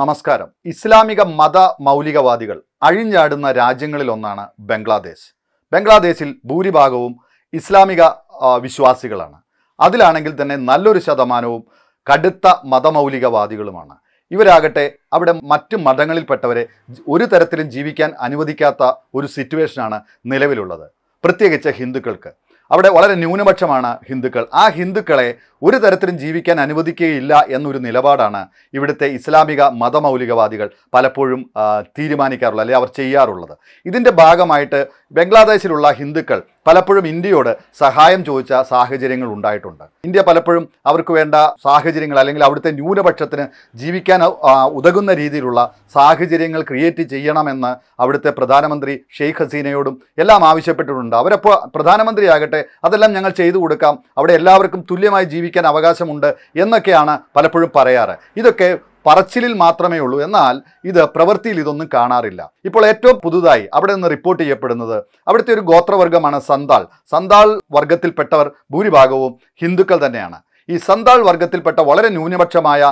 നമസ്കാരം ഇസ്ലാമിക മത മൗലികവാദികൾ അഴിഞ്ഞാടുന്ന രാജ്യങ്ങളിലൊന്നാണ് ബംഗ്ലാദേശ് ബംഗ്ലാദേശിൽ ഭൂരിഭാഗവും ഇസ്ലാമിക വിശ്വാസികളാണ് അതിലാണെങ്കിൽ തന്നെ നല്ലൊരു ശതമാനവും കടുത്ത മതമൗലികവാദികളുമാണ് ഇവരാകട്ടെ അവിടെ മറ്റ് മതങ്ങളിൽപ്പെട്ടവരെ ഒരു തരത്തിലും ജീവിക്കാൻ അനുവദിക്കാത്ത ഒരു സിറ്റുവേഷനാണ് നിലവിലുള്ളത് പ്രത്യേകിച്ച് ഹിന്ദുക്കൾക്ക് അവിടെ വളരെ ന്യൂനപക്ഷമാണ് ഹിന്ദുക്കൾ ആ ഹിന്ദുക്കളെ ഒരു തരത്തിലും ജീവിക്കാൻ അനുവദിക്കുകയില്ല എന്നൊരു നിലപാടാണ് ഇവിടുത്തെ ഇസ്ലാമിക മതമൗലികവാദികൾ പലപ്പോഴും തീരുമാനിക്കാറുള്ളത് അല്ലെങ്കിൽ അവർ ചെയ്യാറുള്ളത് ഇതിൻ്റെ ഭാഗമായിട്ട് ബംഗ്ലാദേശിലുള്ള ഹിന്ദുക്കൾ പലപ്പോഴും ഇന്ത്യയോട് സഹായം ചോദിച്ച സാഹചര്യങ്ങൾ ഉണ്ടായിട്ടുണ്ട് ഇന്ത്യ പലപ്പോഴും അവർക്ക് വേണ്ട സാഹചര്യങ്ങൾ അല്ലെങ്കിൽ അവിടുത്തെ ന്യൂനപക്ഷത്തിന് ജീവിക്കാൻ ഉതകുന്ന രീതിയിലുള്ള സാഹചര്യങ്ങൾ ക്രിയേറ്റ് ചെയ്യണമെന്ന് അവിടുത്തെ പ്രധാനമന്ത്രി ഷെയ്ഖ് ഹസീനയോടും എല്ലാം ആവശ്യപ്പെട്ടിട്ടുണ്ട് അവരപ്പോൾ പ്രധാനമന്ത്രിയാകട്ടെ അതെല്ലാം ഞങ്ങൾ ചെയ്തു കൊടുക്കാം അവിടെ എല്ലാവർക്കും തുല്യമായി ജീവിക്കാൻ അവകാശമുണ്ട് എന്നൊക്കെയാണ് പലപ്പോഴും പറയാറ് ഇതൊക്കെ പറച്ചിലിൽ മാത്രമേ ഉള്ളൂ എന്നാൽ ഇത് പ്രവൃത്തിയിൽ ഇതൊന്നും കാണാറില്ല ഇപ്പോൾ ഏറ്റവും പുതുതായി അവിടെ നിന്ന് റിപ്പോർട്ട് ചെയ്യപ്പെടുന്നത് അവിടുത്തെ ഒരു ഗോത്രവർഗമാണ് സന്താൾ സന്താൾ വർഗത്തിൽപ്പെട്ടവർ ഭൂരിഭാഗവും ഹിന്ദുക്കൾ തന്നെയാണ് ഈ സന്താൾ വർഗത്തിൽപ്പെട്ട വളരെ ന്യൂനപക്ഷമായ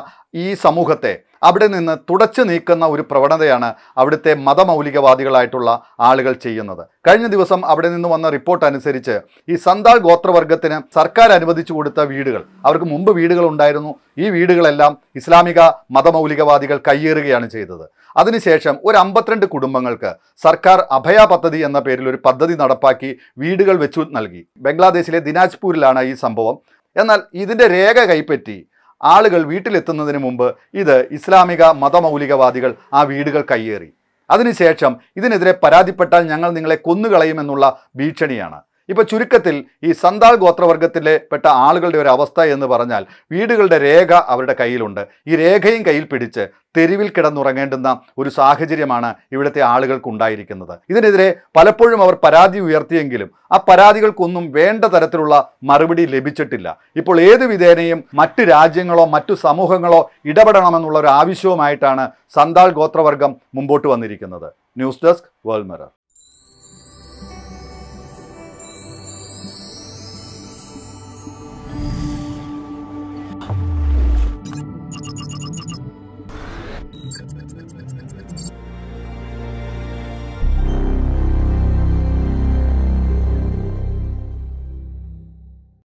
ഈ സമൂഹത്തെ അവിടെ നിന്ന് തുടച്ചു നീക്കുന്ന ഒരു പ്രവണതയാണ് അവിടുത്തെ മതമൗലികവാദികളായിട്ടുള്ള ആളുകൾ ചെയ്യുന്നത് കഴിഞ്ഞ ദിവസം അവിടെ നിന്ന് വന്ന റിപ്പോർട്ട് അനുസരിച്ച് ഈ സന്താൾ ഗോത്രവർഗത്തിന് സർക്കാർ അനുവദിച്ചു കൊടുത്ത വീടുകൾ അവർക്ക് മുമ്പ് വീടുകൾ ഉണ്ടായിരുന്നു ഈ വീടുകളെല്ലാം ഇസ്ലാമിക മതമൗലികവാദികൾ കയ്യേറുകയാണ് ചെയ്തത് അതിനുശേഷം ഒരു അമ്പത്തിരണ്ട് കുടുംബങ്ങൾക്ക് സർക്കാർ അഭയ പദ്ധതി എന്ന പേരിൽ ഒരു പദ്ധതി നടപ്പാക്കി വീടുകൾ വെച്ചു നൽകി ബംഗ്ലാദേശിലെ ദിനാജ്പൂരിലാണ് ഈ സംഭവം എന്നാൽ ഇതിൻ്റെ രേഖ കൈപ്പറ്റി ആളുകൾ വീട്ടിലെത്തുന്നതിന് മുമ്പ് ഇത് ഇസ്ലാമിക മതമൗലികവാദികൾ ആ വീടുകൾ കയ്യേറി അതിനുശേഷം ഇതിനെതിരെ പരാതിപ്പെട്ടാൽ ഞങ്ങൾ നിങ്ങളെ കൊന്നുകളയുമെന്നുള്ള ഭീഷണിയാണ് ഇപ്പോൾ ചുരുക്കത്തിൽ ഈ സന്താൾ ഗോത്രവർഗത്തിലെ പെട്ട ആളുകളുടെ ഒരു അവസ്ഥ എന്ന് പറഞ്ഞാൽ വീടുകളുടെ രേഖ അവരുടെ കയ്യിലുണ്ട് ഈ രേഖയും കയ്യിൽ പിടിച്ച് തെരുവിൽ കിടന്നുറങ്ങേണ്ടുന്ന ഒരു സാഹചര്യമാണ് ഇവിടുത്തെ ആളുകൾക്ക് ഉണ്ടായിരിക്കുന്നത് ഇതിനെതിരെ പലപ്പോഴും അവർ പരാതി ഉയർത്തിയെങ്കിലും ആ പരാതികൾക്കൊന്നും വേണ്ട തരത്തിലുള്ള മറുപടി ലഭിച്ചിട്ടില്ല ഇപ്പോൾ ഏത് വിധേനയും മറ്റ് രാജ്യങ്ങളോ മറ്റു സമൂഹങ്ങളോ ഇടപെടണമെന്നുള്ള ഒരു ആവശ്യവുമായിട്ടാണ് സന്താൾ ഗോത്രവർഗം മുമ്പോട്ട് വന്നിരിക്കുന്നത് ന്യൂസ് ഡെസ്ക് വേൾഡ് മിറർ